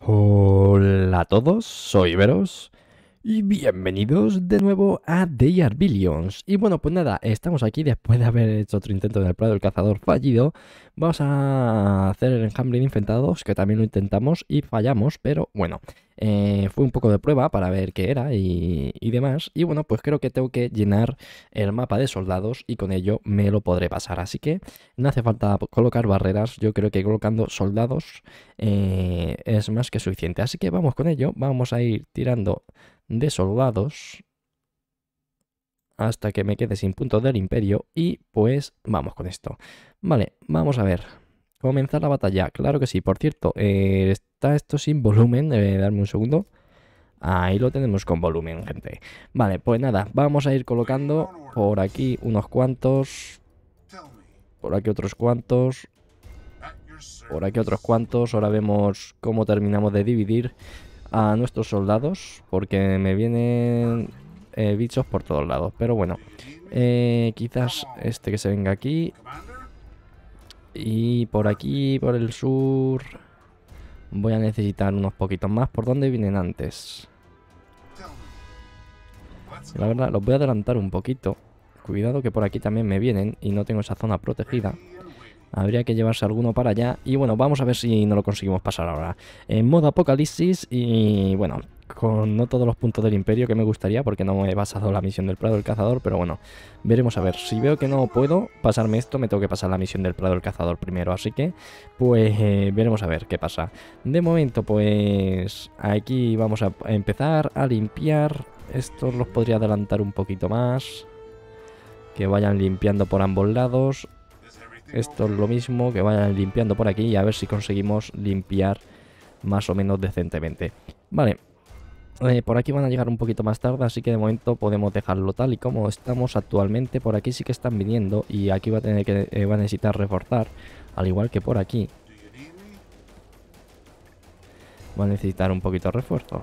Hola a todos, soy Veros y bienvenidos de nuevo a They Are Billions. Y bueno, pues nada, estamos aquí después de haber hecho otro intento en el Prado del Cazador fallido. Vamos a hacer el de Infectados, que también lo intentamos y fallamos, pero bueno, eh, fue un poco de prueba para ver qué era y, demás. Y bueno, pues creo que tengo que llenar el mapa de soldados y con ello me lo podré pasar. Así que no hace falta colocar barreras, yo creo que colocando soldados eh, es más que suficiente. Así que vamos con ello, vamos a ir tirando de soldados hasta que me quede sin puntos del imperio y pues vamos con esto. Vale, vamos a ver. Comenzar la batalla, claro que sí. Por cierto, eh, está esto sin volumen, eh, darme un segundo. Ahí lo tenemos con volumen, gente. Vale, pues nada, vamos a ir colocando por aquí unos cuantos. Por aquí otros cuantos. Por aquí otros cuantos. Ahora vemos cómo terminamos de dividir a nuestros soldados porque me vienen eh, bichos por todos lados. Pero bueno, eh, quizás este que se venga aquí. Y por aquí, por el sur, voy a necesitar unos poquitos más. ¿Por dónde vienen antes? La verdad, los voy a adelantar un poquito. Cuidado que por aquí también me vienen y no tengo esa zona protegida. Habría que llevarse alguno para allá. Y bueno, vamos a ver si no lo conseguimos pasar ahora. En modo apocalipsis y bueno, con no todos los puntos del imperio que me gustaría porque no me he basado la misión del Prado del Cazador, pero bueno, veremos a ver. Si veo que no puedo pasarme esto, me tengo que pasar la misión del Prado del Cazador primero, así que pues eh, veremos a ver qué pasa. De momento pues aquí vamos a empezar a limpiar. Estos los podría adelantar un poquito más. Que vayan limpiando por ambos lados. Esto es lo mismo, que vayan limpiando por aquí y a ver si conseguimos limpiar más o menos decentemente. Vale, eh, por aquí van a llegar un poquito más tarde, así que de momento podemos dejarlo tal y como estamos actualmente. Por aquí sí que están viniendo y aquí va a tener que eh, va a necesitar reforzar, al igual que por aquí. Va a necesitar un poquito de refuerzo.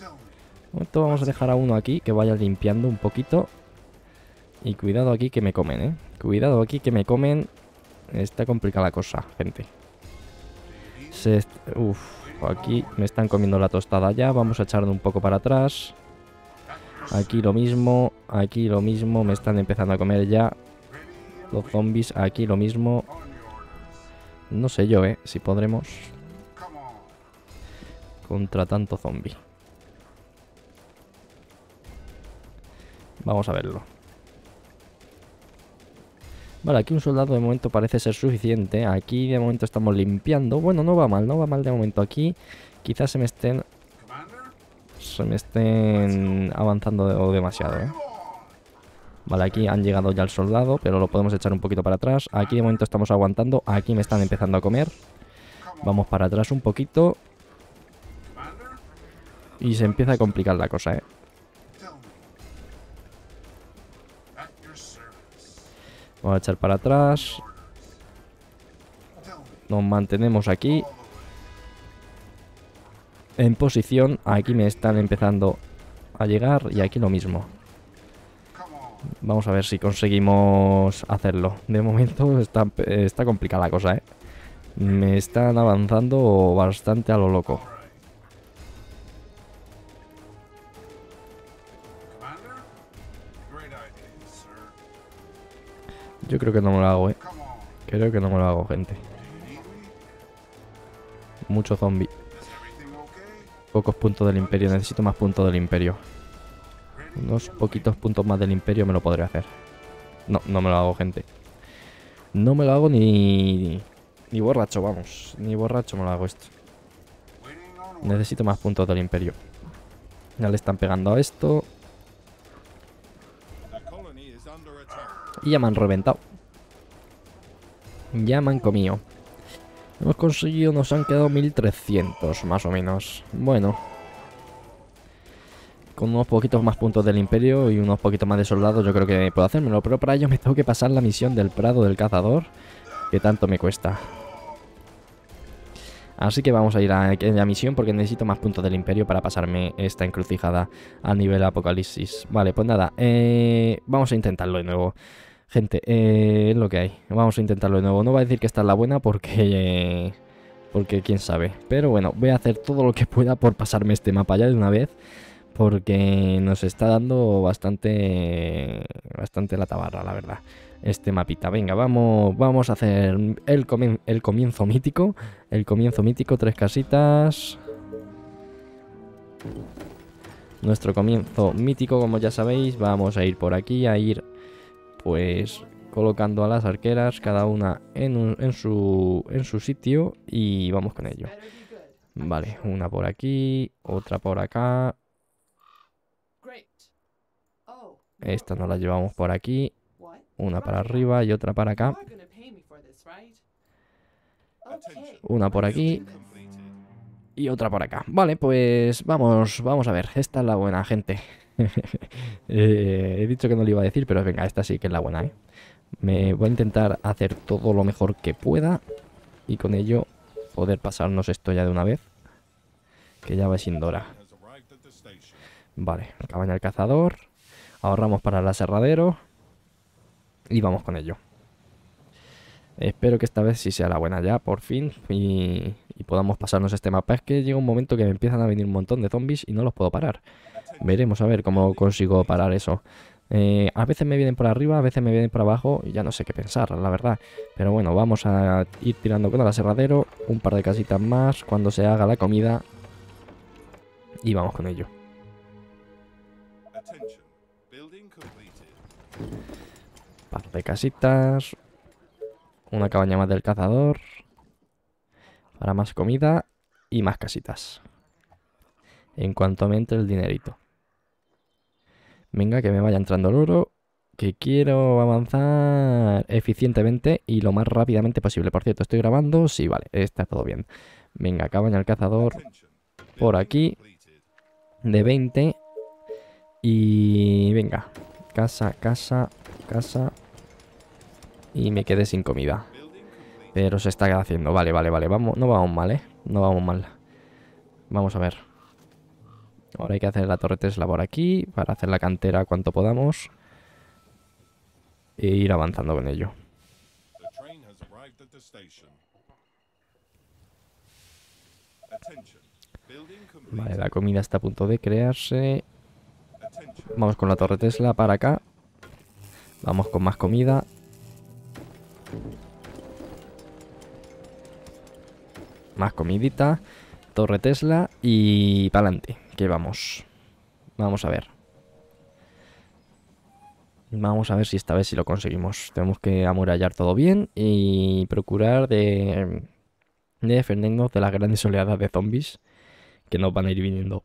De momento vamos a dejar a uno aquí que vaya limpiando un poquito y cuidado aquí que me comen, ¿eh? Cuidado aquí que me comen. Está complicada la cosa, gente. Uf, aquí me están comiendo la tostada ya. Vamos a echarle un poco para atrás. Aquí lo mismo, aquí lo mismo. Me están empezando a comer ya. Los zombies, aquí lo mismo. No sé yo, ¿eh? Si podremos... Contra tanto zombie. Vamos a verlo. Vale, aquí un soldado de momento parece ser suficiente. Aquí de momento estamos limpiando. Bueno, no va mal, no va mal de momento aquí. Quizás se me estén... Se me estén avanzando demasiado, ¿eh? Vale, aquí han llegado ya el soldado, pero lo podemos echar un poquito para atrás. Aquí de momento estamos aguantando. Aquí me están empezando a comer. Vamos para atrás un poquito. Y se empieza a complicar la cosa, ¿eh? Vamos a echar para atrás. Nos mantenemos aquí. En posición. Aquí me están empezando a llegar y aquí lo mismo. Vamos a ver si conseguimos hacerlo. De momento está, complicada la cosa, ¿eh? Me están avanzando bastante a lo loco. Yo creo que no me lo hago, eh. Creo que no me lo hago, gente. Mucho zombie. Pocos puntos del imperio. Necesito más puntos del imperio. Unos poquitos puntos más del imperio me lo podré hacer. No, no me lo hago, gente. No me lo hago ni... Ni borracho, vamos. Ni borracho me lo hago esto. Necesito más puntos del imperio. Ya le están pegando a esto. Y ya me han reventado. Ya me han comido. Hemos conseguido, nos han quedado 1300 más o menos. Bueno. Con unos poquitos más puntos del imperio y unos poquitos más de soldados yo creo que puedo hacérmelo. Pero para ello me tengo que pasar la misión del prado del cazador. Que tanto me cuesta. Así que vamos a ir a la misión porque necesito más puntos del imperio para pasarme esta encrucijada a nivel apocalipsis. Vale, pues nada, eh, vamos a intentarlo de nuevo. Gente, eh, es lo que hay. Vamos a intentarlo de nuevo. No va a decir que esta es la buena porque... porque quién sabe. Pero bueno, voy a hacer todo lo que pueda por pasarme este mapa ya de una vez. Porque nos está dando bastante... Bastante la tabarra, la verdad. Este mapita. Venga, vamos, vamos a hacer el, el comienzo mítico. El comienzo mítico, tres casitas nuestro comienzo mítico, como ya sabéis. Vamos a ir por aquí, a ir pues colocando a las arqueras cada una en, su, sitio y vamos con ello. Vale, una por aquí, otra por acá. Esta nos la llevamos por aquí, una para arriba y otra para acá. Una por aquí y otra por acá. Vale, pues vamos, vamos a ver. Esta es la buena, gente. Eh, he dicho que no le iba a decir, pero venga, esta sí que es la buena, ¿eh? Me voy a intentar hacer todo lo mejor que pueda y con ello poder pasarnos esto ya de una vez, que ya va sin Dora Vale, cabaña el cazador, ahorramos para el aserradero y vamos con ello. Espero que esta vez sí sea la buena ya, por fin, y, podamos pasarnos este mapa. Es que llega un momento que me empiezan a venir un montón de zombies y no los puedo parar. Veremos a ver cómo consigo parar eso. Eh, a veces me vienen por arriba, a veces me vienen por abajo y ya no sé qué pensar, la verdad. Pero bueno, vamos a ir tirando con el aserradero, un par de casitas más cuando se haga la comida y vamos con ello. Par de casitas, una cabaña más del cazador. Para más comida y más casitas. En cuanto me entre el dinerito. Venga, que me vaya entrando el oro. Que quiero avanzar eficientemente y lo más rápidamente posible. Por cierto, ¿estoy grabando? Sí, vale, está todo bien. Venga, cabaña del cazador. Por aquí. De 20. Y venga. Casa, casa, casa y me quedé sin comida. Pero se está haciendo. Vale, vale, vale. Vamos, no vamos mal, ¿eh? No vamos mal. Vamos a ver. Ahora hay que hacer la torre Tesla por aquí para hacer la cantera cuanto podamos. E ir avanzando con ello. Vale, la comida está a punto de crearse. Vamos con la torre Tesla para acá. Vamos con más comida. Más comidita. Torre Tesla y pa'lante, que vamos. Vamos a ver. Vamos a ver si esta vez si lo conseguimos. Tenemos que amurallar todo bien y procurar de, defendernos de las grandes oleadas de zombies que nos van a ir viniendo.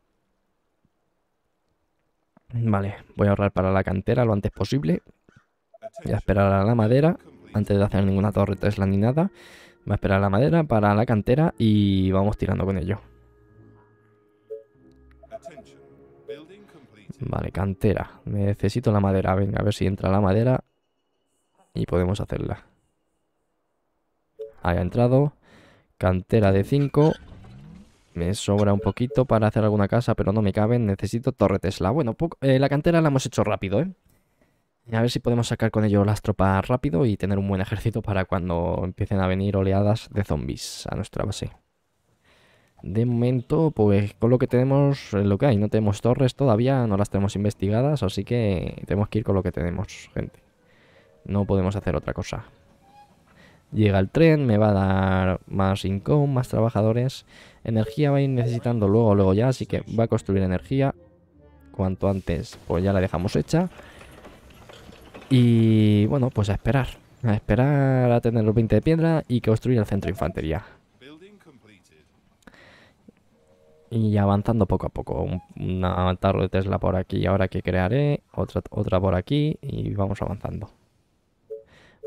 Vale, voy a ahorrar para la cantera lo antes posible. Voy a esperar a la madera antes de hacer ninguna torre Tesla ni nada. Va a esperar la madera para la cantera y vamos tirando con ello. Vale, cantera. Necesito la madera. Venga, a ver si entra la madera y podemos hacerla. Ahí ha entrado. Cantera de 5. Me sobra un poquito para hacer alguna casa, pero no me caben. Necesito torre Tesla. Bueno, eh, la cantera la hemos hecho rápido, ¿eh? A ver si podemos sacar con ello las tropas rápido y tener un buen ejército para cuando empiecen a venir oleadas de zombies a nuestra base. De momento, pues con lo que tenemos, eh, lo que hay, no tenemos torres todavía, no las tenemos investigadas, así que tenemos que ir con lo que tenemos, gente. No podemos hacer otra cosa. Llega el tren, me va a dar más income, más trabajadores. Energía va a ir necesitando luego, luego ya, así que va a construir energía. Cuanto antes, pues ya la dejamos hecha. Y bueno, pues a esperar. A esperar a tener los 20 de piedra y construir el centro de infantería. Y avanzando poco a poco. Una torre de Tesla por aquí, ahora que crearé. Otra, otra por aquí y vamos avanzando.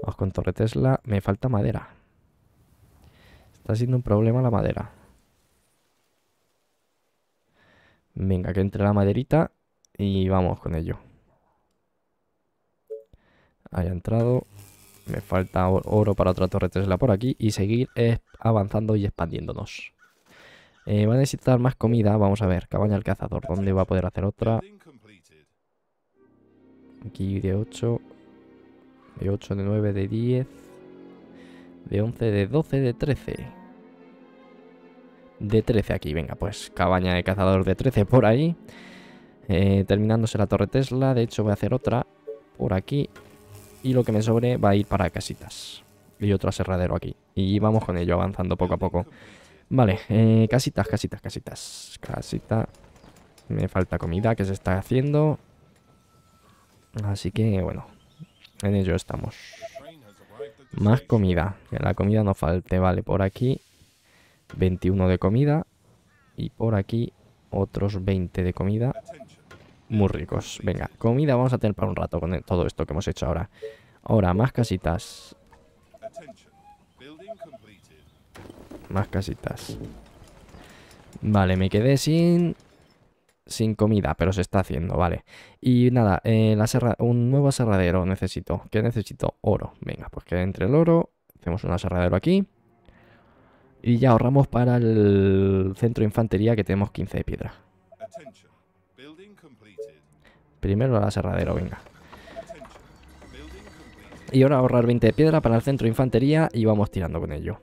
Vamos con torre Tesla. Me falta madera. Está siendo un problema la madera. Venga, que entre la maderita y vamos con ello haya entrado. Me falta oro para otra torre Tesla por aquí y seguir avanzando y expandiéndonos. Eh, va a necesitar más comida. Vamos a ver, cabaña al cazador. ¿Dónde va a poder hacer otra? Aquí de 8. De 8, de 9, de 10. De 11, de 12, de 13. De 13 aquí, venga, pues cabaña de cazador de 13 por ahí. Eh, terminándose la torre Tesla. De hecho voy a hacer otra por aquí. Y lo que me sobre va a ir para casitas. Y otro aserradero aquí. Y vamos con ello, avanzando poco a poco. Vale, eh, casitas, casitas, casitas. Casita. Me falta comida que se está haciendo. Así que, bueno. En ello estamos. Más comida. Que la comida no falte. Vale, por aquí 21 de comida. Y por aquí otros 20 de comida muy ricos. Venga, comida vamos a tener para un rato con todo esto que hemos hecho ahora. Ahora, más casitas. Más casitas. Vale, me quedé sin... Sin comida, pero se está haciendo, vale. Y nada, eh, un nuevo aserradero necesito. ¿Qué necesito? Oro. Venga, pues queda entre el oro. Hacemos un aserradero aquí. Y ya ahorramos para el centro de infantería que tenemos 15 de piedra. Primero la aserradero, venga. Y ahora ahorrar 20 de piedra para el centro de infantería y vamos tirando con ello.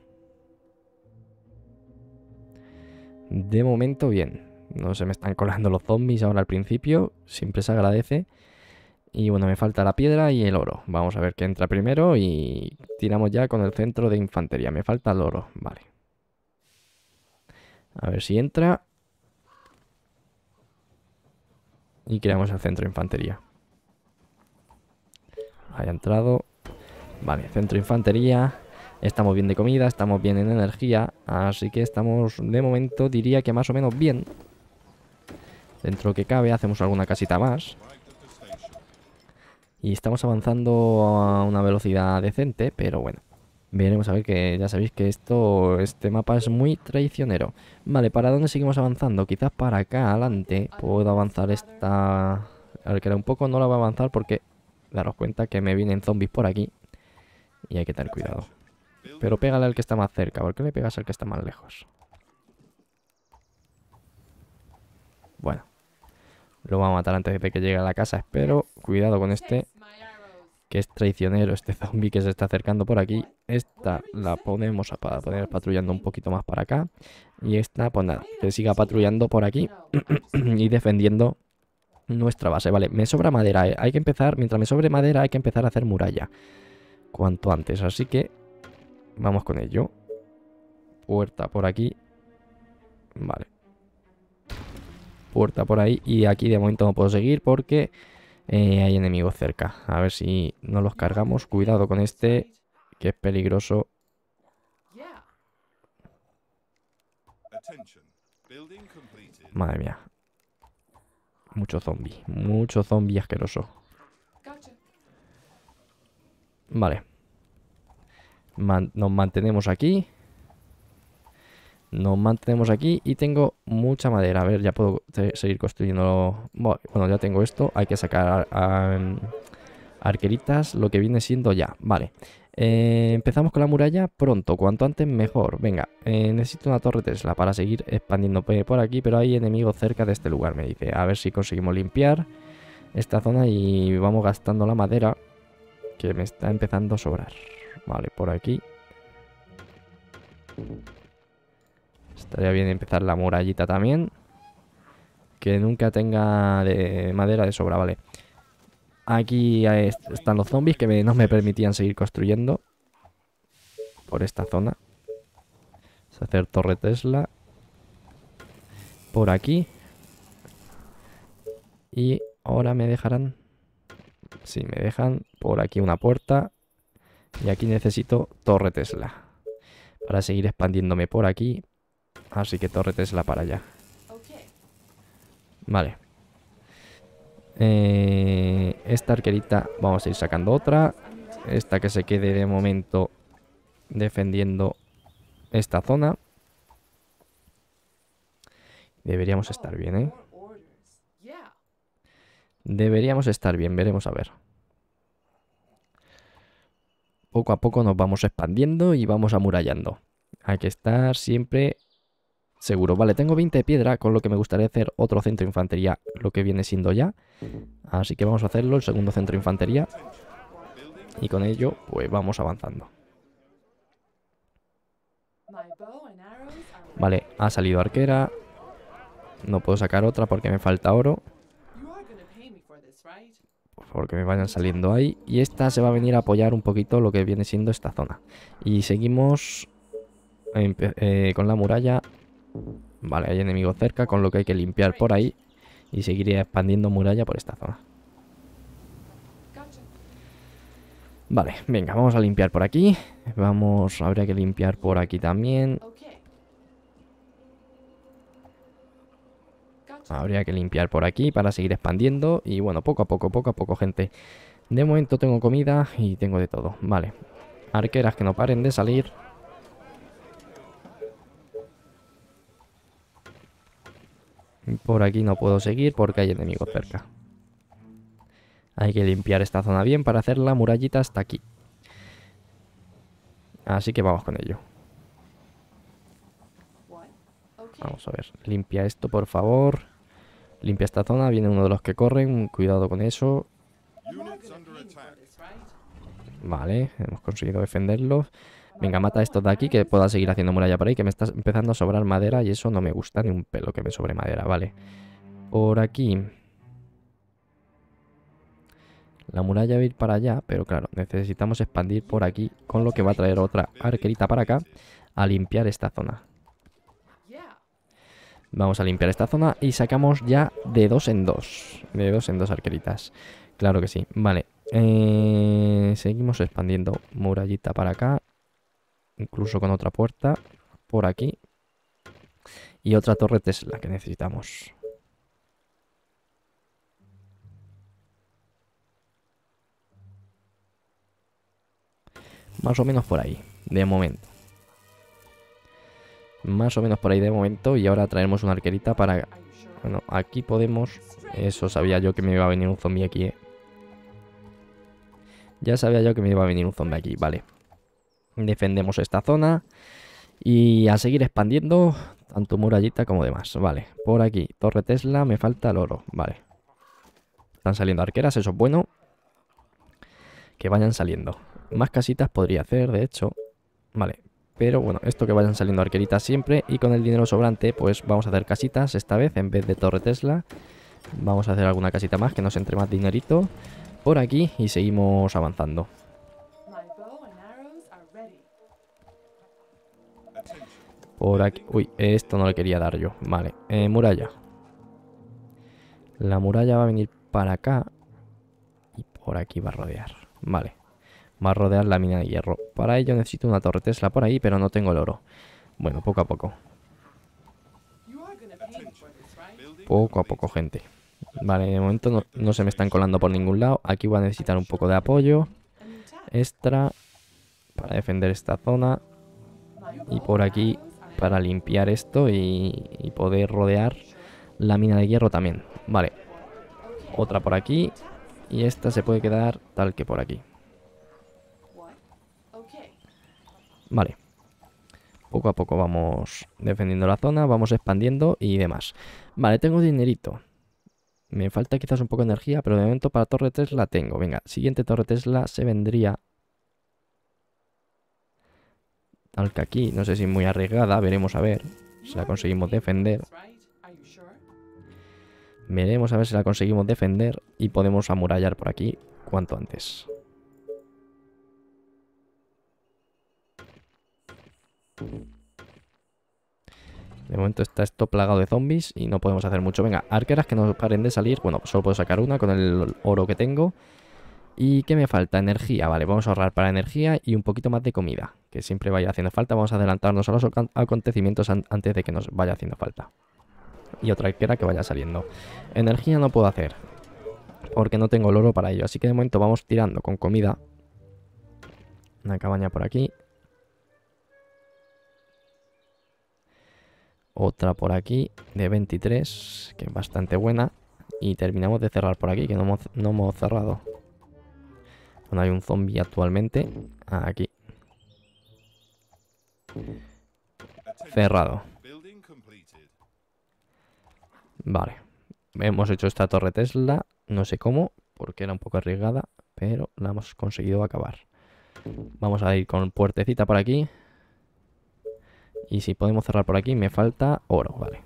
De momento, bien. No se me están colando los zombies ahora al principio. Siempre se agradece. Y bueno, me falta la piedra y el oro. Vamos a ver qué entra primero y tiramos ya con el centro de infantería. Me falta el oro, vale. A ver si entra. Y creamos el centro de infantería. ha entrado. Vale, centro de infantería. Estamos bien de comida, estamos bien en energía. Así que estamos, de momento, diría que más o menos bien. Dentro que cabe, hacemos alguna casita más. Y estamos avanzando a una velocidad decente, pero bueno vamos a ver que ya sabéis que esto, este mapa es muy traicionero. Vale, ¿para dónde seguimos avanzando? Quizás para acá, adelante, puedo avanzar esta... Al que un poco no la va a avanzar porque daros cuenta que me vienen zombies por aquí. Y hay que tener cuidado. Pero pégale al que está más cerca. ¿Por qué le pegas al que está más lejos? Bueno. Lo voy a matar antes de que llegue a la casa, espero. Cuidado con este que es traicionero este zombie que se está acercando por aquí. Esta la ponemos a poner patrullando un poquito más para acá. Y esta, pues nada, que siga patrullando por aquí y defendiendo nuestra base. Vale, me sobra madera. Eh. Hay que empezar, mientras me sobre madera, hay que empezar a hacer muralla. Cuanto antes, así que vamos con ello. Puerta por aquí. Vale. Puerta por ahí. Y aquí de momento no puedo seguir porque eh, hay enemigos cerca. A ver si no los cargamos. Cuidado con este, que es peligroso. Madre mía. Mucho zombie. Mucho zombie asqueroso. Vale. nos mantenemos aquí nos mantenemos aquí y tengo mucha madera. A ver, ya puedo seguir construyendo. Bueno, ya tengo esto. Hay que sacar arqueritas, lo que viene siendo ya. Vale. Eh, empezamos con la muralla pronto, cuanto antes mejor. Venga, eh, necesito una torre Tesla para seguir expandiendo por aquí, pero hay enemigos cerca de este lugar, me dice. A ver si conseguimos limpiar esta zona y vamos gastando la madera que me está empezando a sobrar. Vale, por aquí. Estaría bien empezar la murallita también. Que nunca tenga de madera de sobra, vale. Aquí eh, están los zombies que no me permitían seguir construyendo. Por esta zona. Vamos a hacer torre Tesla. Por aquí. Y ahora me dejarán... Sí, me dejan por aquí una puerta. Y aquí necesito torre Tesla. Para seguir expandiéndome por aquí. Así que torre la para allá. Vale. Eh, esta arquerita vamos a ir sacando otra. Esta que se quede de momento defendiendo esta zona. Deberíamos estar bien, ¿eh? Deberíamos estar bien, veremos a ver. Poco a poco nos vamos expandiendo y vamos amurallando. Hay que estar siempre seguro. Vale, tengo 20 de piedra, con lo que me gustaría hacer otro centro de infantería, lo que viene siendo ya. Así que vamos a hacerlo, el segundo centro de infantería. Y con ello, pues vamos avanzando. Vale, ha salido arquera. No puedo sacar otra porque me falta oro. Porque me vayan saliendo ahí. Y esta se va a venir a apoyar un poquito lo que viene siendo esta zona. Y seguimos eh, con la muralla Vale, hay enemigos cerca, con lo que hay que limpiar por ahí y seguir expandiendo muralla por esta zona. Vale, venga, vamos a limpiar por aquí. Vamos, habría que limpiar por aquí también. Habría que limpiar por aquí para seguir expandiendo. Y bueno, poco a poco, poco a poco, gente. De momento tengo comida y tengo de todo. Vale. Arqueras que no paren de salir. Por aquí no puedo seguir porque hay enemigos cerca. Hay que limpiar esta zona bien para hacer la murallita hasta aquí. Así que vamos con ello. Vamos a ver, limpia esto por favor. Limpia esta zona, viene uno de los que corren, cuidado con eso. Vale, hemos conseguido defenderlos. Venga, mata estos de aquí que pueda seguir haciendo muralla por ahí, que me está empezando a sobrar madera y eso no me gusta ni un pelo que me sobre madera, vale. Por aquí. La muralla va a ir para allá, pero claro, necesitamos expandir por aquí, con lo que va a traer otra arquerita para acá a limpiar esta zona. Vamos a limpiar esta zona y sacamos ya de dos en dos. De dos en dos arqueritas. Claro que sí. Vale. Eh, seguimos expandiendo murallita para acá incluso con otra puerta por aquí. Y otra torre Tesla que necesitamos. Más o menos por ahí, de momento. Más o menos por ahí de momento. Y ahora traemos una arquerita para... Bueno, aquí podemos... Eso sabía yo que me iba a venir un zombie aquí, ¿eh? Ya sabía yo que me iba a venir un zombie aquí, vale. Defendemos esta zona y a seguir expandiendo tanto murallita como demás. Vale, por aquí, torre Tesla, me falta el oro. Vale. Están saliendo arqueras, eso es bueno. Que vayan saliendo. Más casitas podría hacer, de hecho. Vale, pero bueno, esto que vayan saliendo arqueritas siempre. Y con el dinero sobrante, pues vamos a hacer casitas esta vez en vez de torre Tesla. Vamos a hacer alguna casita más que nos entre más dinerito por aquí y seguimos avanzando. Por aquí... Uy, esto no le quería dar yo. Vale, eh, muralla. La muralla va a venir para acá. Y por aquí va a rodear. Vale. Va a rodear la mina de hierro. Para ello necesito una torre Tesla por ahí, pero no tengo el oro. Bueno, poco a poco. Poco a poco, gente. Vale, de momento no, no se me están colando por ningún lado. Aquí voy a necesitar un poco de apoyo. Extra. Para defender esta zona. Y por aquí para limpiar esto y, poder rodear la mina de hierro también. Vale, otra por aquí y esta se puede quedar tal que por aquí. Vale. Poco a poco vamos defendiendo la zona, vamos expandiendo y demás. Vale, tengo dinerito. Me falta quizás un poco de energía, pero de momento para torre 3 la tengo. Venga, siguiente torre Tesla se vendría Tal que aquí, no sé si muy arriesgada, veremos a ver si la conseguimos defender. Veremos a ver si la conseguimos defender y podemos amurallar por aquí cuanto antes. De momento está esto plagado de zombies y no podemos hacer mucho. Venga, arqueras que nos paren de salir. Bueno, solo puedo sacar una con el oro que tengo. ¿Y qué me falta? Energía. Vale, vamos a ahorrar para energía y un poquito más de comida, que siempre vaya haciendo falta. Vamos a adelantarnos a los acontecimientos antes de que nos vaya haciendo falta. Y otra que que vaya saliendo. Energía no puedo hacer, porque no tengo el oro para ello. Así que de momento vamos tirando con comida. Una cabaña por aquí. Otra por aquí de 23, que es bastante buena. Y terminamos de cerrar por aquí, que no no hemos cerrado. Donde hay un zombie actualmente. Ah, aquí. Cerrado. Vale. Hemos hecho esta torre Tesla. No sé cómo, porque era un poco arriesgada, pero la hemos conseguido acabar. Vamos a ir con puertecita por aquí. Y si podemos cerrar por aquí, me falta oro, vale.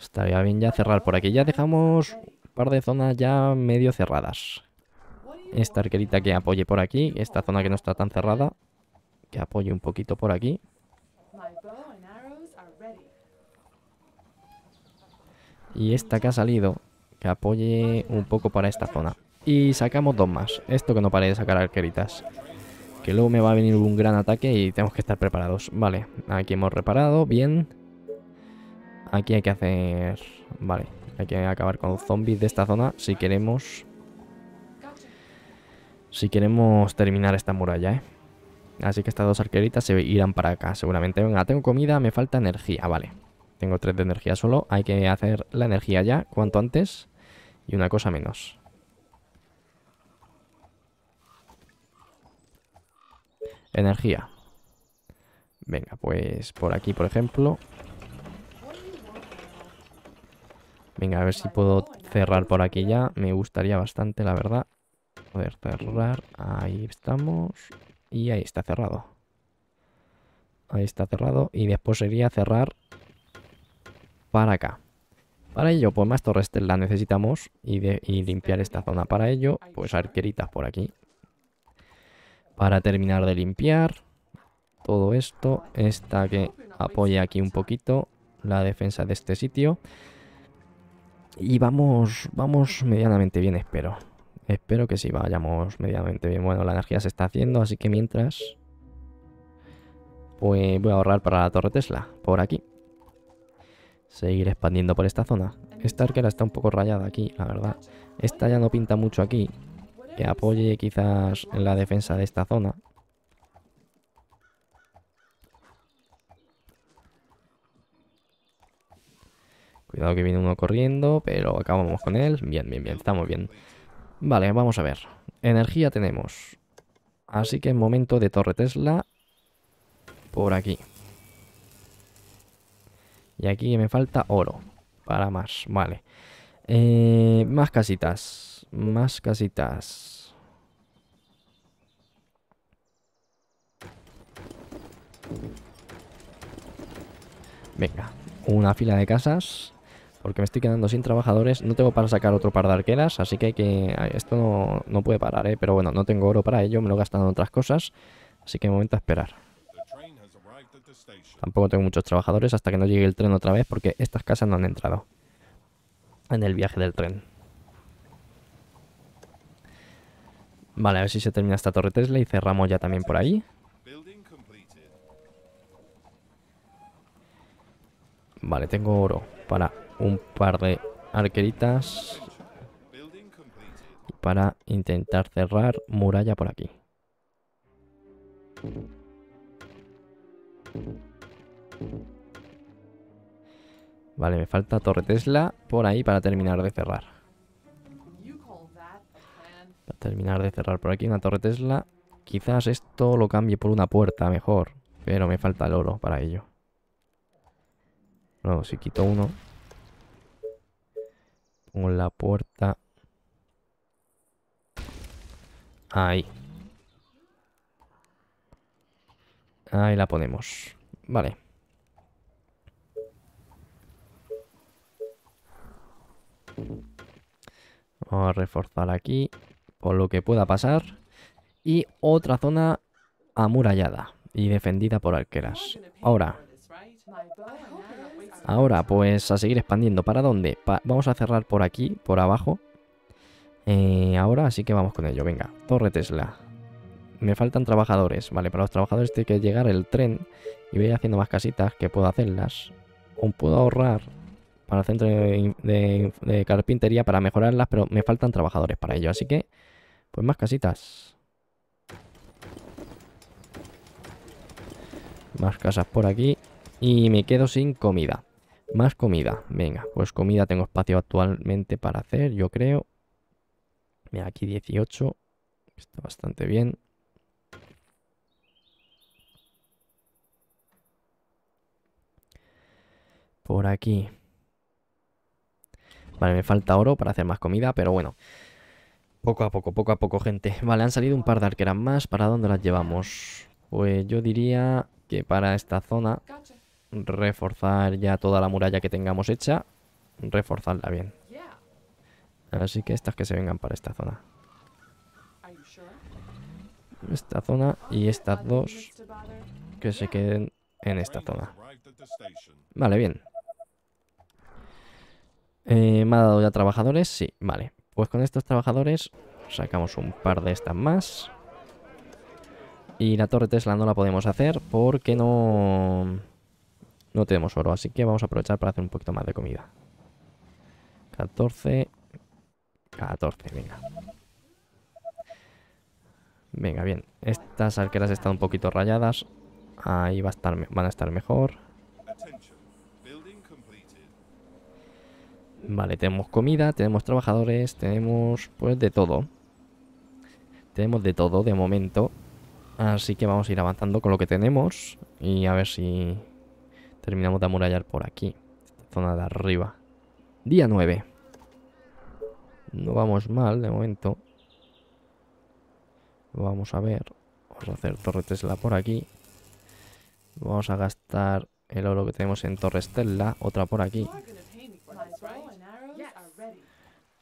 Estaría bien ya cerrar por aquí. Ya dejamos un par de zonas ya medio cerradas. Esta arquerita que apoye por aquí. Esta zona que no está tan cerrada. Que apoye un poquito por aquí. Y esta que ha salido. Que apoye un poco para esta zona. Y sacamos dos más. Esto que no pare de sacar arqueritas. Que luego me va a venir un gran ataque y tenemos que estar preparados. Vale, aquí hemos reparado. Bien. Aquí hay que hacer... Vale, hay que acabar con zombies de esta zona si queremos si queremos terminar esta muralla, ¿eh? Así que estas dos arqueritas se irán para acá, seguramente. Venga, tengo comida, me falta energía, ah, vale. Tengo tres de energía solo, hay que hacer la energía ya, cuanto antes. Y una cosa menos. Energía. Venga, pues por aquí, por ejemplo. Venga, a ver si puedo cerrar por aquí ya. Me gustaría bastante, la verdad cerrar. Ahí estamos. Y ahí está cerrado. Ahí está cerrado. Y después sería cerrar para acá. Para ello, pues más torres la necesitamos y, y, limpiar esta zona. Para ello, pues arqueritas por aquí. Para terminar de limpiar todo esto. Esta que apoya aquí un poquito la defensa de este sitio. Y vamos, vamos medianamente bien, espero. Espero que sí vayamos medianamente bien. Bueno, la energía se está haciendo, así que mientras... Pues voy a ahorrar para la torre Tesla, por aquí. Seguir expandiendo por esta zona. Esta arquera está un poco rayada aquí, la verdad. Esta ya no pinta mucho aquí. Que apoye quizás en la defensa de esta zona. Cuidado que viene uno corriendo, pero acabamos con él. Bien, bien, bien, estamos bien. Vale, vamos a ver. Energía tenemos. Así que momento de torre Tesla por aquí. Y aquí me falta oro para más. Vale. Eh, más casitas. Más casitas. Venga, una fila de casas porque me estoy quedando sin trabajadores, no tengo para sacar otro par de arqueras, así que, hay que esto no, puede parar, ¿eh? pero bueno, no tengo oro para ello, me lo he gastado en otras cosas, así que momento a esperar. Tampoco tengo muchos trabajadores hasta que no llegue el tren otra vez, porque estas casas no han entrado en el viaje del tren. Vale, a ver si se termina esta torre Tesla y cerramos ya también por ahí. Vale, tengo oro para un par de arqueritas para intentar cerrar muralla por aquí. Vale, me falta Torre Tesla por ahí para terminar de cerrar. Para terminar de cerrar por aquí una Torre Tesla. Quizás esto lo cambie por una puerta mejor, pero me falta el oro para ello. No, si quito uno, con la puerta. Ahí. Ahí la ponemos. Vale. Vamos a reforzar aquí por lo que pueda pasar. Y otra zona amurallada y defendida por arqueras. Ahora. Ahora, pues a seguir expandiendo. ¿Para dónde? vamos a cerrar por aquí, por abajo. Eh, ahora, así que vamos con ello. Venga, Torre Tesla. Me faltan trabajadores. Vale, para los trabajadores tiene que llegar el tren. Y voy haciendo más casitas que puedo hacerlas. O puedo ahorrar para el centro de carpintería para mejorarlas, pero me faltan trabajadores para ello. Así que, pues más casitas. Más casas por aquí. Y me quedo sin comida. Más comida. Venga, pues comida tengo espacio actualmente para hacer, yo creo. Mira, aquí 18. Está bastante bien. Por aquí. Vale, me falta oro para hacer más comida, pero bueno. Poco a poco, poco a poco, gente. Vale, han salido un par de arqueras más. ¿Para dónde las llevamos? Pues yo diría que para esta zona reforzar ya toda la muralla que tengamos hecha, reforzarla bien. Así que estas que se vengan para esta zona. Esta zona y estas dos que se queden en esta zona. Vale, bien. Eh, ¿Me ha dado ya trabajadores? Sí, vale. Pues con estos trabajadores sacamos un par de estas más. Y la torre Tesla no la podemos hacer porque no... No tenemos oro, así que vamos a aprovechar para hacer un poquito más de comida. 14. 14, venga. Venga, bien. Estas arqueras están un poquito rayadas. Ahí va a estar, van a estar mejor. Vale, tenemos comida, tenemos trabajadores, tenemos pues de todo. Tenemos de todo de momento. Así que vamos a ir avanzando con lo que tenemos y a ver si Terminamos de amurallar por aquí. zona de arriba. Día 9. No vamos mal de momento. Vamos a ver. Vamos a hacer torre Tesla por aquí. Vamos a gastar el oro que tenemos en torre Tesla. Otra por aquí.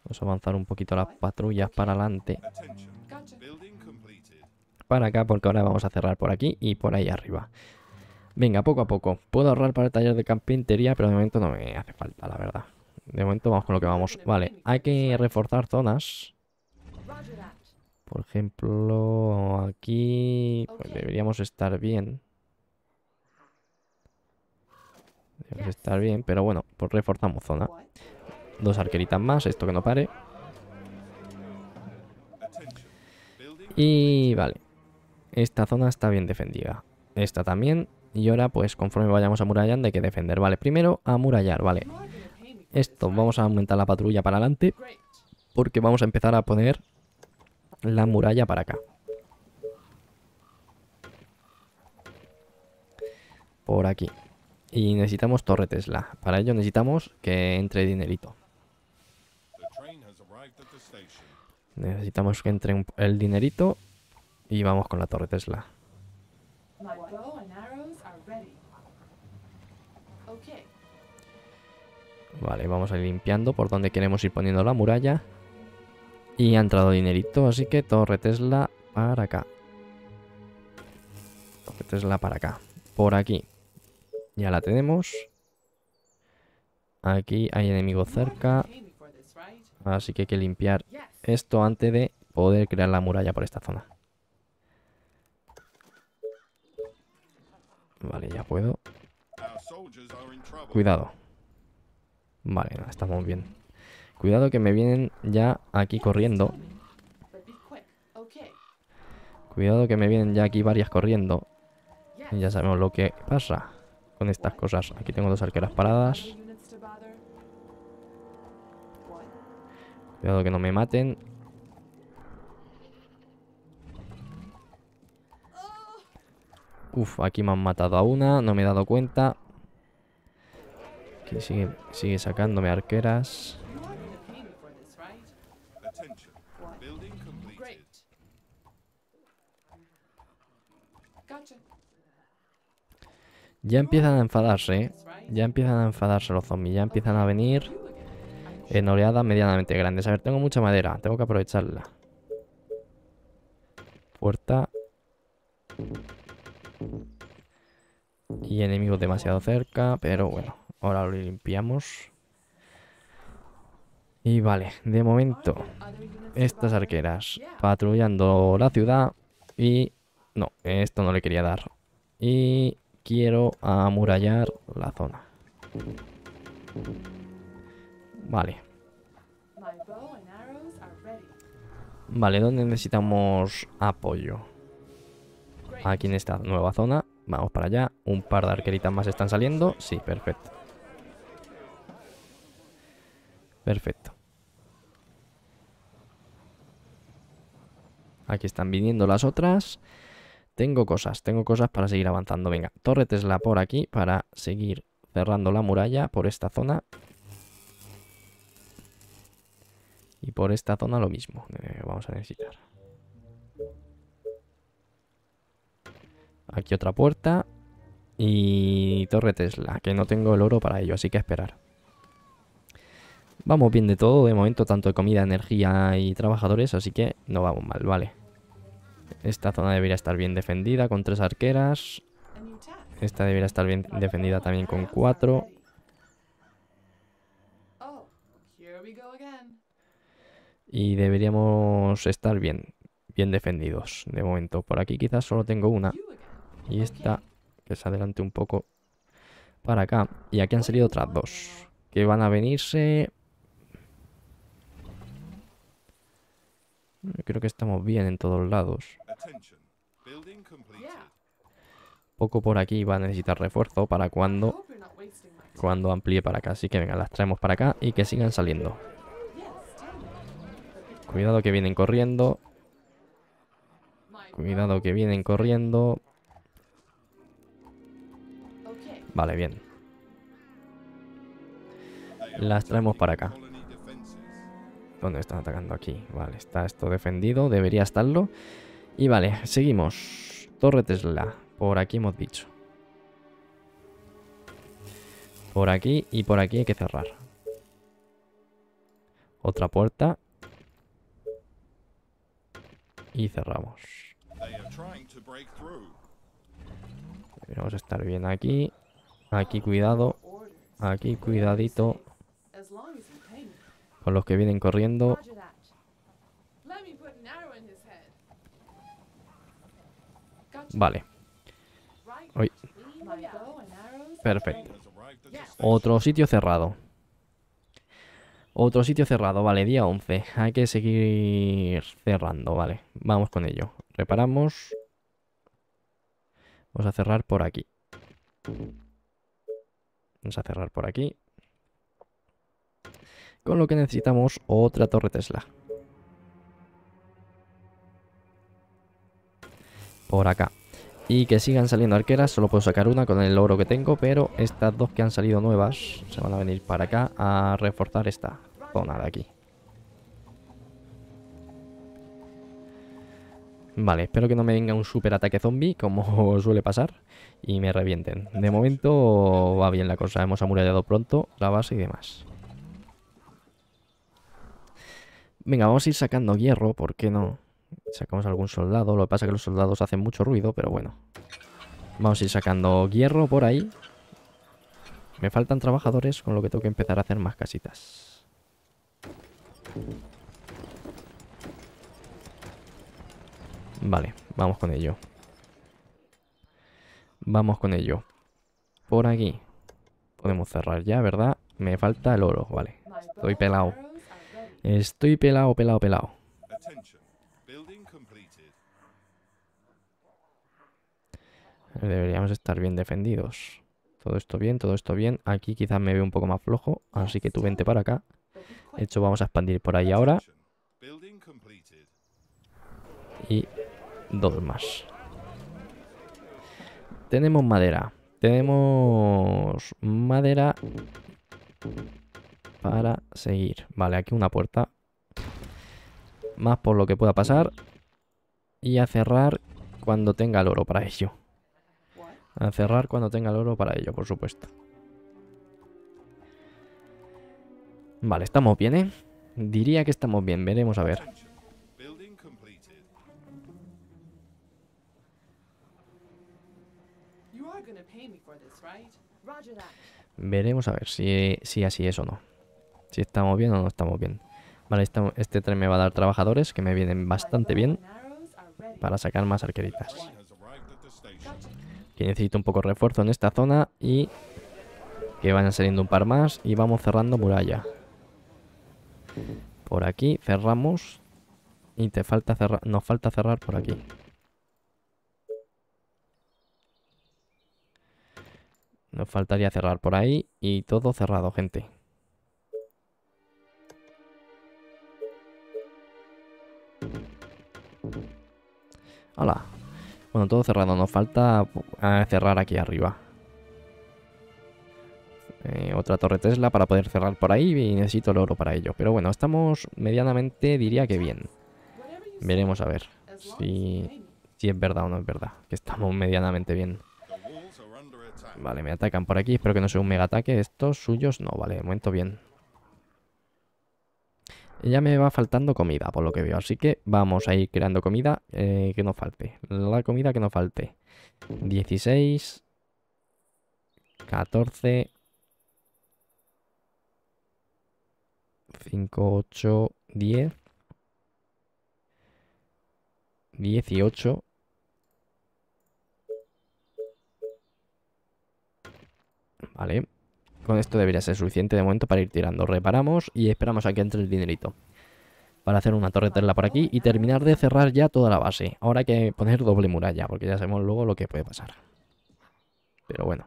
Vamos a avanzar un poquito las patrullas para adelante. Para acá porque ahora vamos a cerrar por aquí y por ahí arriba. Venga, poco a poco. Puedo ahorrar para el taller de carpintería, pero de momento no me hace falta, la verdad. De momento vamos con lo que vamos. Vale, hay que reforzar zonas. Por ejemplo, aquí pues deberíamos estar bien. Deberíamos estar bien, pero bueno, pues reforzamos zona. Dos arqueritas más, esto que no pare. Y vale. Esta zona está bien defendida. Esta también. Y ahora, pues conforme vayamos a amurallando hay que defender. Vale, primero amurallar, vale. Esto, vamos a aumentar la patrulla para adelante. Porque vamos a empezar a poner la muralla para acá. Por aquí. Y necesitamos torre Tesla. Para ello necesitamos que entre dinerito. Necesitamos que entre el dinerito y vamos con la torre Tesla. Vale, vamos a ir limpiando por donde queremos ir poniendo la muralla. Y ha entrado dinerito, así que torre Tesla para acá. Torre Tesla para acá. Por aquí. Ya la tenemos. Aquí hay enemigo cerca. Así que hay que limpiar esto antes de poder crear la muralla por esta zona. Vale, ya puedo. Cuidado. Vale, estamos bien. Cuidado que me vienen ya aquí corriendo. Cuidado que me vienen ya aquí varias corriendo. Y ya sabemos lo que pasa con estas cosas. Aquí tengo dos arqueras paradas. Cuidado que no me maten. Uf, aquí me han matado a una, no me he dado cuenta sigue, sigue sacándome arqueras. Ya empiezan a enfadarse, ¿eh? Ya empiezan a enfadarse los zombies. Ya empiezan a venir en oleadas medianamente grandes. A ver, tengo mucha madera. Tengo que aprovecharla. Puerta. Y enemigos demasiado cerca, pero bueno. Ahora lo limpiamos. Y vale, de momento, estas arqueras patrullando la ciudad y... No, esto no le quería dar. Y quiero amurallar la zona. Vale. Vale, ¿dónde necesitamos apoyo? Aquí en esta nueva zona. Vamos para allá. Un par de arqueritas más están saliendo. Sí, perfecto. Perfecto. Aquí están viniendo las otras. Tengo cosas, tengo cosas para seguir avanzando. Venga, torre Tesla por aquí para seguir cerrando la muralla por esta zona. Y por esta zona lo mismo. Eh, vamos a necesitar. Aquí otra puerta. Y torre Tesla, que no tengo el oro para ello, así que esperar. Vamos bien de todo, de momento, tanto de comida, energía y trabajadores, así que no vamos mal, vale. Esta zona debería estar bien defendida con tres arqueras. Esta debería estar bien defendida también con cuatro. Y deberíamos estar bien, bien defendidos de momento. Por aquí quizás solo tengo una. Y esta, que se adelante un poco para acá. Y aquí han salido otras dos, que van a venirse Creo que estamos bien en todos lados. Poco por aquí va a necesitar refuerzo para cuando, cuando amplíe para acá. Así que venga, las traemos para acá y que sigan saliendo. Cuidado que vienen corriendo. Cuidado que vienen corriendo. Vale, bien. Las traemos para acá. ¿Dónde están atacando aquí? Vale, está esto defendido, debería estarlo. Y vale, seguimos. Torre Tesla, por aquí hemos dicho. Por aquí y por aquí hay que cerrar. Otra puerta. Y cerramos. a estar bien aquí. Aquí cuidado. Aquí cuidadito con los que vienen corriendo. Vale. Perfecto. Otro sitio cerrado. Otro sitio cerrado, vale, día 11. Hay que seguir cerrando, vale. Vamos con ello. Reparamos. Vamos a cerrar por aquí. Vamos a cerrar por aquí con lo que necesitamos otra torre Tesla. Por acá. Y que sigan saliendo arqueras, solo puedo sacar una con el oro que tengo, pero estas dos que han salido nuevas se van a venir para acá a reforzar esta zona de aquí. Vale, espero que no me venga un super ataque zombie, como suele pasar, y me revienten. De momento va bien la cosa, hemos amurallado pronto la base y demás. Venga, vamos a ir sacando hierro, ¿por qué no? Sacamos algún soldado, lo que pasa es que los soldados hacen mucho ruido, pero bueno. Vamos a ir sacando hierro por ahí. Me faltan trabajadores, con lo que tengo que empezar a hacer más casitas. Vale, vamos con ello. Vamos con ello. Por aquí. Podemos cerrar ya, ¿verdad? Me falta el oro, vale. Estoy pelado. Estoy pelado, pelado, pelado. Deberíamos estar bien defendidos. Todo esto bien, todo esto bien. Aquí quizás me veo un poco más flojo, así que tú vente para acá. De hecho, vamos a expandir por ahí ahora. Y dos más. Tenemos madera. Tenemos madera para seguir. Vale, aquí una puerta. Más por lo que pueda pasar. Y a cerrar cuando tenga el oro para ello. A cerrar cuando tenga el oro para ello, por supuesto. Vale, estamos bien, ¿eh? Diría que estamos bien, veremos a ver. Veremos a ver si, si así es o no si estamos bien o no estamos bien. Vale, este, tren me va a dar trabajadores que me vienen bastante bien para sacar más arqueritas. Que necesito un poco de refuerzo en esta zona y que vayan saliendo un par más y vamos cerrando muralla. Por aquí cerramos y te falta cerrar, nos falta cerrar por aquí. Nos faltaría cerrar por ahí y todo cerrado, gente. Hola. Bueno, todo cerrado. Nos falta ah, cerrar aquí arriba. Eh, otra torre Tesla para poder cerrar por ahí y necesito el oro para ello. Pero bueno, estamos medianamente, diría que bien. Veremos a ver si, si es verdad o no es verdad. Que estamos medianamente bien. Vale, me atacan por aquí. Espero que no sea un mega ataque. Estos suyos no, vale, de momento bien. Ya me va faltando comida, por lo que veo. Así que vamos a ir creando comida eh, que nos falte. La comida que nos falte. 16. 14. 5, 8, 10. 18. vale con esto debería ser suficiente de momento para ir tirando. Reparamos y esperamos a que entre el dinerito. Para hacer una torre terla por aquí y terminar de cerrar ya toda la base. Ahora hay que poner doble muralla, porque ya sabemos luego lo que puede pasar. Pero bueno.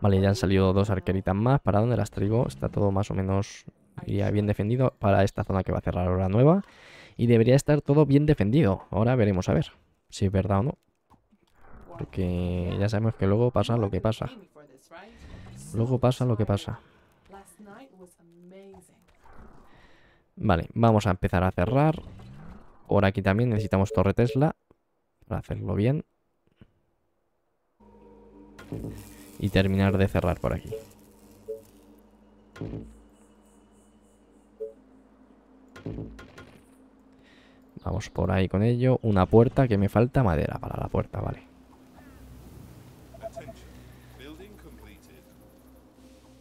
Vale, ya han salido dos arqueritas más. ¿Para donde las traigo? Está todo más o menos bien defendido para esta zona que va a cerrar ahora nueva. Y debería estar todo bien defendido. Ahora veremos a ver si es verdad o no. Porque ya sabemos que luego pasa lo que pasa. Luego pasa lo que pasa. Vale, vamos a empezar a cerrar. por aquí también necesitamos torre Tesla para hacerlo bien. Y terminar de cerrar por aquí. Vamos por ahí con ello. Una puerta que me falta madera para la puerta, vale.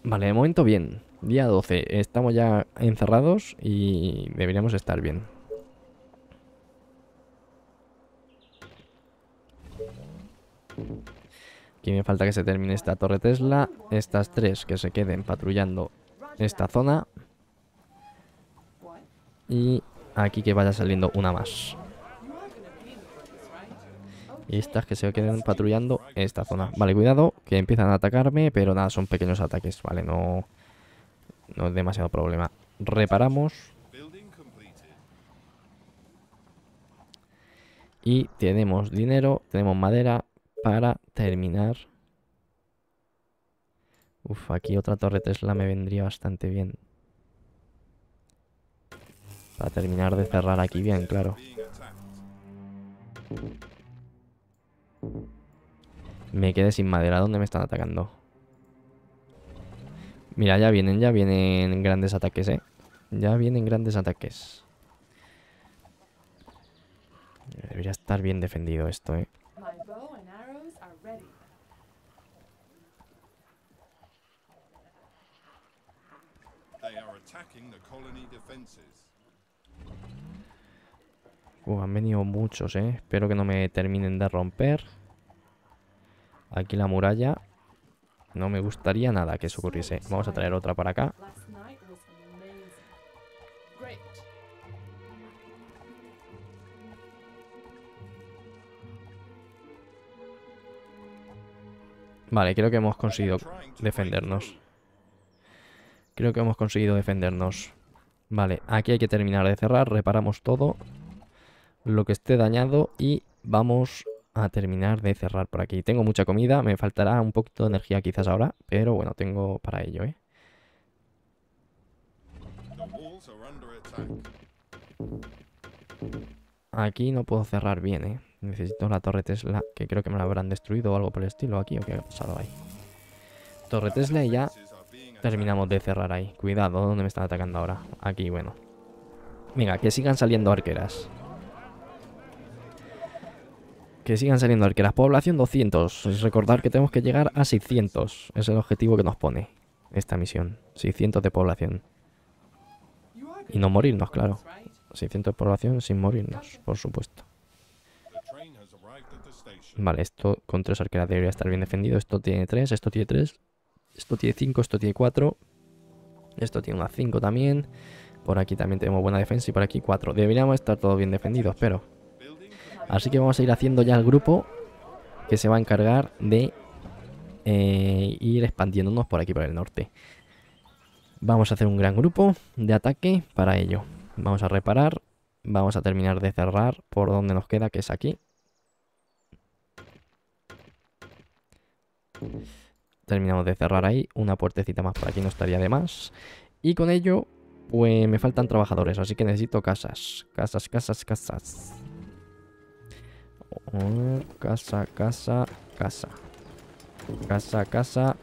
Vale, de momento bien. Día 12. Estamos ya encerrados y deberíamos estar bien. Aquí me falta que se termine esta torre Tesla. Estas tres que se queden patrullando esta zona. Y aquí que vaya saliendo una más. Y estas que se quedan patrullando esta zona. Vale, cuidado, que empiezan a atacarme, pero nada, son pequeños ataques, ¿vale? No, no es demasiado problema. Reparamos. Y tenemos dinero, tenemos madera para terminar. Uf, aquí otra torre Tesla me vendría bastante bien. Para terminar de cerrar aquí bien, claro. Me quedé sin madera. ¿Dónde me están atacando? Mira, ya vienen, ya vienen grandes ataques, ¿eh? Ya vienen grandes ataques. Debería estar bien defendido esto, ¿eh? han venido muchos, ¿eh? Espero que no me terminen de romper. Aquí la muralla. No me gustaría nada que eso ocurriese. Vamos a traer otra para acá. Vale, creo que hemos conseguido defendernos. Creo que hemos conseguido defendernos. Vale, aquí hay que terminar de cerrar. Reparamos todo lo que esté dañado y vamos a terminar de cerrar por aquí. Tengo mucha comida, me faltará un poquito de energía quizás ahora, pero bueno, tengo para ello, ¿eh? Aquí no puedo cerrar bien, ¿eh? Necesito la torre Tesla, que creo que me la habrán destruido o algo por el estilo aquí, o qué ha pasado ahí. Torre Tesla y ya terminamos de cerrar ahí. Cuidado, ¿dónde me están atacando ahora? Aquí, bueno. Venga, que sigan saliendo arqueras que sigan saliendo arqueras. Población 200. Es Recordar que tenemos que llegar a 600. Es el objetivo que nos pone esta misión. 600 de población. Y no morirnos, claro. 600 de población sin morirnos, por supuesto. Vale, esto con tres arqueras debería estar bien defendido. Esto tiene 3, esto tiene 3, esto tiene 5, esto tiene 4. Esto tiene una 5 también. Por aquí también tenemos buena defensa y por aquí 4. Deberíamos estar todos bien defendidos, pero... Así que vamos a ir haciendo ya el grupo que se va a encargar de eh, ir expandiéndonos por aquí, por el norte. Vamos a hacer un gran grupo de ataque para ello. Vamos a reparar, vamos a terminar de cerrar por donde nos queda, que es aquí. Terminamos de cerrar ahí, una puertecita más por aquí no estaría de más. Y con ello, pues me faltan trabajadores, así que necesito casas, casas, casas, casas casa, casa, casa. Casa, casa.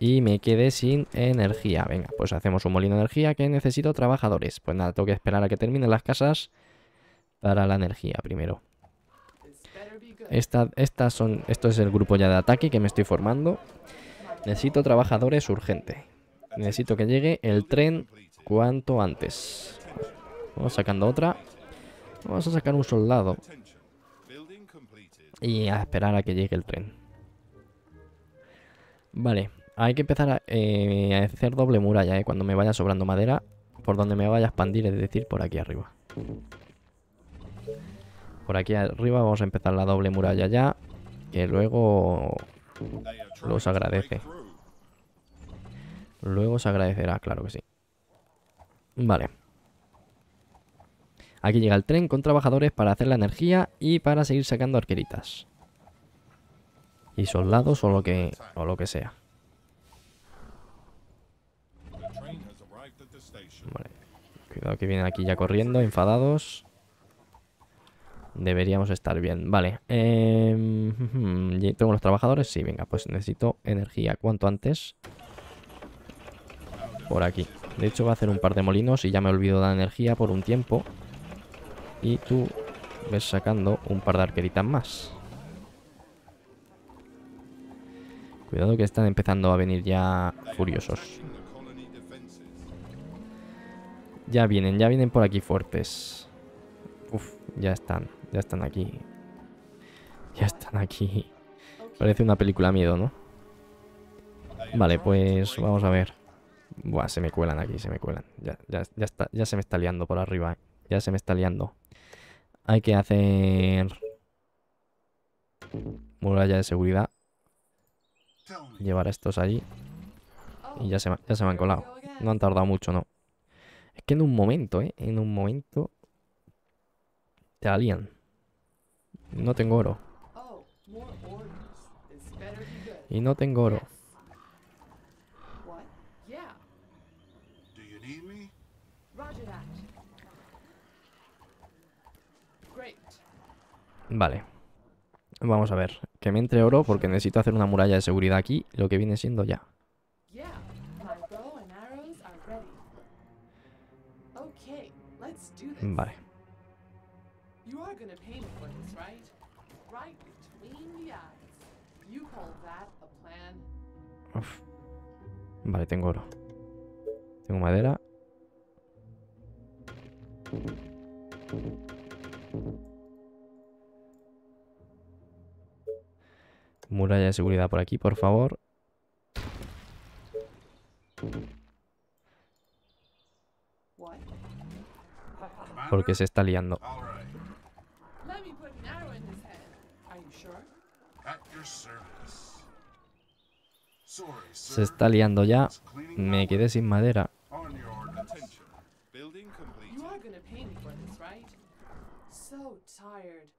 Y me quedé sin energía. Venga, pues hacemos un molino de energía que necesito trabajadores. Pues nada, tengo que esperar a que terminen las casas para la energía primero. estas son, esto es el grupo ya de ataque que me estoy formando. Necesito trabajadores urgente. Necesito que llegue el tren cuanto antes. Vamos sacando otra. Vamos a sacar un soldado. Y a esperar a que llegue el tren. Vale, hay que empezar eh, a, hacer doble muralla, eh, Cuando me vaya sobrando madera, por donde me vaya a expandir, es decir, por aquí arriba. Por aquí arriba vamos a empezar la doble muralla ya, que luego los agradece. Luego se agradecerá, claro que sí. Vale. Aquí llega el tren con trabajadores para hacer la energía y para seguir sacando arqueritas. Y soldados o lo que, o lo que sea. Vale. Cuidado que vienen aquí ya corriendo, enfadados. Deberíamos estar bien. Vale. Em, ¿Tengo los trabajadores? Sí, venga, pues necesito energía cuanto antes. Por aquí. De hecho, va a hacer un par de molinos y ya me olvido de la energía por un tiempo. Y tú ves sacando un par de arqueritas más. Cuidado que están empezando a venir ya furiosos. Ya vienen, ya vienen por aquí fuertes. Uf, ya están, ya están aquí. Ya están aquí. Parece una película miedo, ¿no? Vale, pues vamos a ver. Buah, se me cuelan aquí, se me cuelan. Ya, ya se me está liando por arriba. ¿eh? Ya se me está liando. Hay que hacer... Muralla de seguridad. Llevar a estos allí. Y ya se, ya se han colado. No han tardado mucho, no. Es que en un momento, ¿eh? En un momento... Te alían. No tengo oro. Y no tengo oro. Vale. Vamos a ver. Que me entre oro porque necesito hacer una muralla de seguridad aquí. Lo que viene siendo ya. Vale. Vale, tengo oro. Tengo madera. Muralla de seguridad por aquí, por favor. Porque se está liando. Se está liando ya. Me quedé sin madera. tired.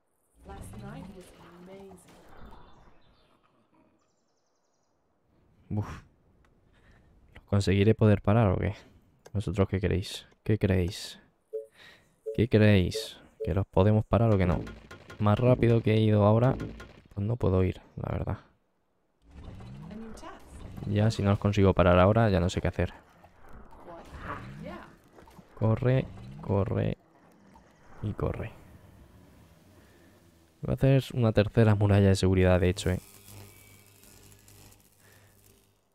¿Los ¿Conseguiré poder parar o qué? ¿Vosotros qué queréis? ¿Qué creéis? ¿Qué creéis? ¿Que los podemos parar o que no? Más rápido que he ido ahora, pues no puedo ir, la verdad. Ya, si no los consigo parar ahora, ya no sé qué hacer. Corre, corre y corre. Voy a hacer una tercera muralla de seguridad, de hecho, ¿eh?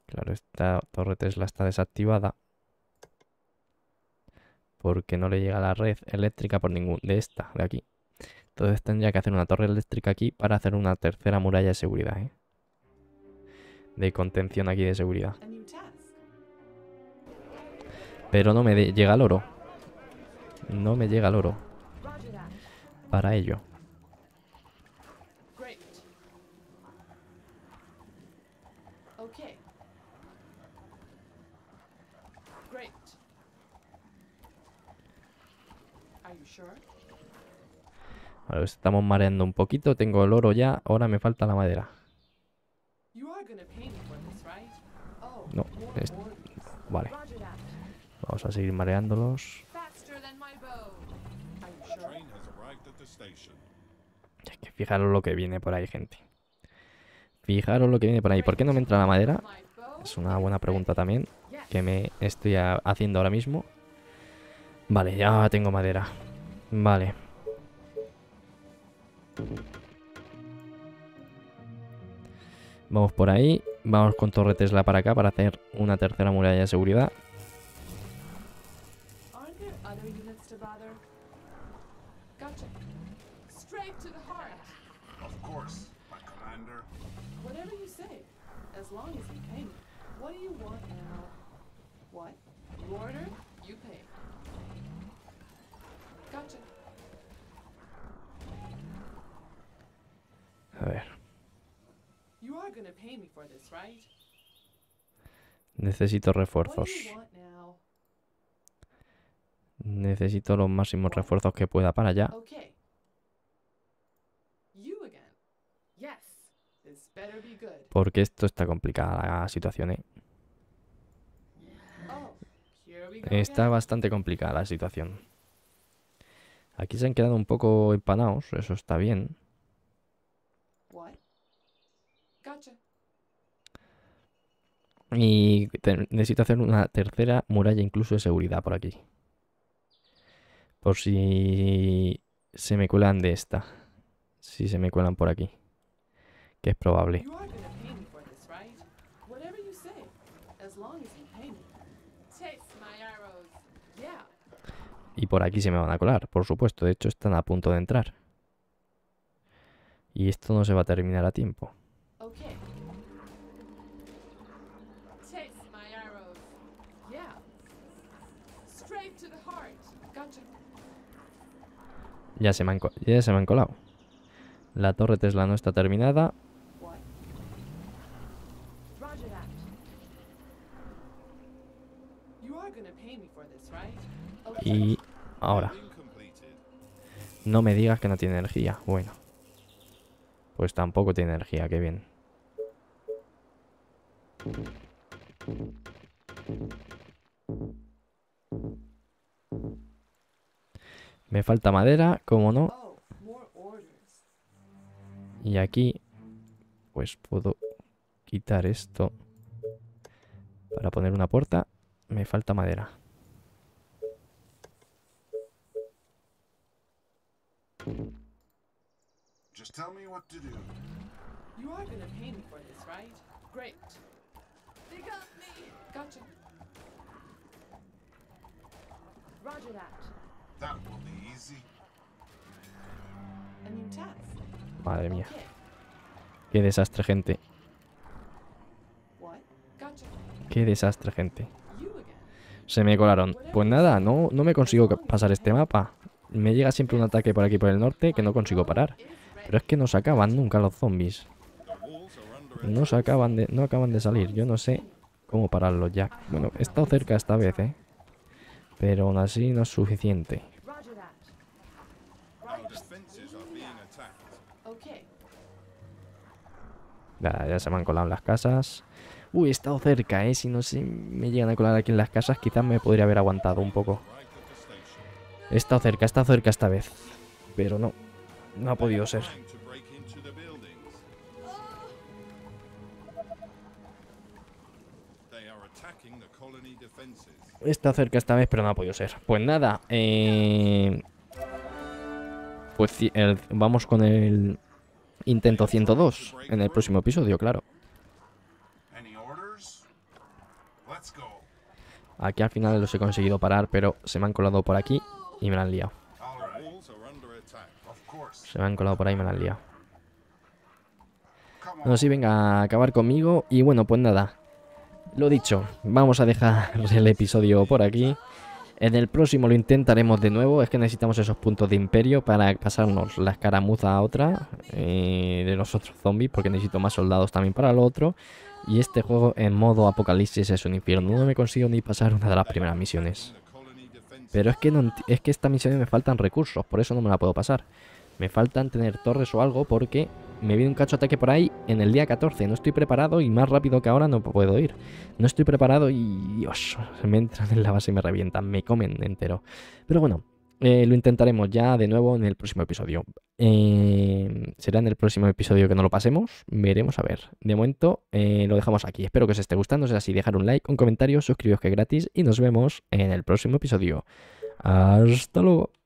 Claro, esta torre Tesla está desactivada porque no le llega la red eléctrica por ningún de esta, de aquí. Entonces tendría que hacer una torre eléctrica aquí para hacer una tercera muralla de seguridad, ¿eh? De contención aquí de seguridad. Pero no me llega el oro. No me llega el oro. Para ello. estamos mareando un poquito. Tengo el oro ya. Ahora me falta la madera. Oh, no. Este, vale. Vamos a seguir mareándolos. Hay que fijaros lo que viene por ahí, gente. Fijaros lo que viene por ahí. ¿Por qué no me entra la madera? Es una buena pregunta también que me estoy haciendo ahora mismo. Vale, ya tengo madera. Vale. Vamos por ahí, vamos con Torretesla para acá para hacer una tercera muralla de seguridad. Are there other units to bother? Gotcha! Straight to the heart! Of course, my commander. Whatever you say, as long as he can. What do you want now? What? You order? You pay. Gotcha. ver. Necesito refuerzos. Necesito los máximos refuerzos que pueda para allá. Porque esto está complicada la situación, ¿eh? Oh, está bastante complicada la situación. Aquí se han quedado un poco empanados, eso está bien. Y necesito hacer una tercera muralla incluso de seguridad por aquí. Por si se me cuelan de esta. Si se me cuelan por aquí. Que es probable. Y por aquí se me van a colar, por supuesto. De hecho, están a punto de entrar. Y esto no se va a terminar a tiempo. Ya se, me han, ya se me colado. La torre Tesla no está terminada. Y ahora. No me digas que no tiene energía. Bueno. Pues tampoco tiene energía, qué bien. Me falta madera, como no. Y aquí, pues puedo quitar esto para poner una puerta. Me falta madera. Just tell me what to do. You are gonna pay me for this, right? Great. Pick up me. Gotcha. Roger that. That will be Madre mía. Qué desastre, gente. Qué desastre, gente. Se me colaron. Pues nada, no, no me consigo pasar este mapa. Me llega siempre un ataque por aquí por el norte que no consigo parar. Pero es que no se acaban nunca los zombies. No se acaban de, no acaban de salir. Yo no sé cómo pararlos ya. Bueno, he estado cerca esta vez, ¿eh? Pero aún así no es suficiente. ya se me han colado las casas. Uy, he estado cerca, ¿eh? Si no sé, me llegan a colar aquí en las casas, quizás me podría haber aguantado un poco. He estado cerca, he estado cerca esta vez. Pero no, no ha podido ser. estado cerca esta vez, pero no ha podido ser. Pues nada, eh... Pues vamos con el... Intento 102 en el próximo episodio, claro. Aquí al final los he conseguido parar, pero se me han colado por aquí y me la han liado. Se me han colado por ahí y me la han liado. No sí, venga a acabar conmigo. Y bueno, pues nada. Lo dicho, vamos a dejar el episodio por aquí. En el próximo lo intentaremos de nuevo. Es que necesitamos esos puntos de imperio para pasarnos la escaramuza a otra eh, de los otros zombies. Porque necesito más soldados también para lo otro. Y este juego en modo apocalipsis es un infierno. No me consigo ni pasar una de las primeras misiones. Pero es que, no, es que esta misiones me faltan recursos. Por eso no me la puedo pasar. Me faltan tener torres o algo porque me viene un cacho ataque por ahí en el día 14. No estoy preparado y más rápido que ahora no puedo ir. No estoy preparado y Dios, me entran en la base y me revientan, me comen entero. Pero bueno, eh, lo intentaremos ya de nuevo en el próximo episodio. Eh, será en el próximo episodio que no lo pasemos. Veremos a ver. De momento eh, lo dejamos aquí. Espero que os esté gustando. Si es así, dejar un like, un comentario, suscribiros que es gratis y nos vemos en el próximo episodio. Hasta luego.